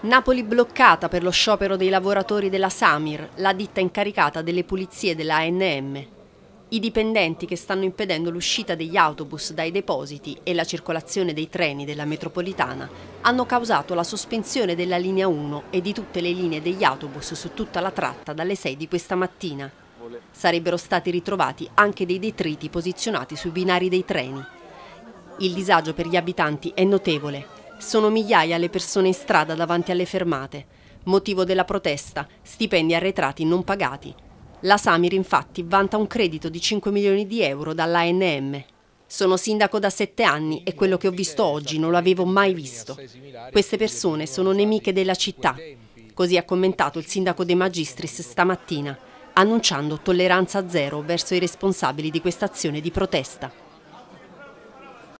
Napoli bloccata per lo sciopero dei lavoratori della Samir, la ditta incaricata delle pulizie della ANM. I dipendenti che stanno impedendo l'uscita degli autobus dai depositi e la circolazione dei treni della metropolitana hanno causato la sospensione della linea 1 e di tutte le linee degli autobus su tutta la tratta dalle 6 di questa mattina. Sarebbero stati ritrovati anche dei detriti posizionati sui binari dei treni. Il disagio per gli abitanti è notevole, sono migliaia le persone in strada davanti alle fermate. Motivo della protesta, stipendi arretrati non pagati. La Samir infatti vanta un credito di 5 milioni di euro dall'ANM. Sono sindaco da sette anni e quello che ho visto oggi non l'avevo mai visto. Queste persone sono nemiche della città. Così ha commentato il sindaco De Magistris stamattina, annunciando tolleranza zero verso i responsabili di questa azione di protesta.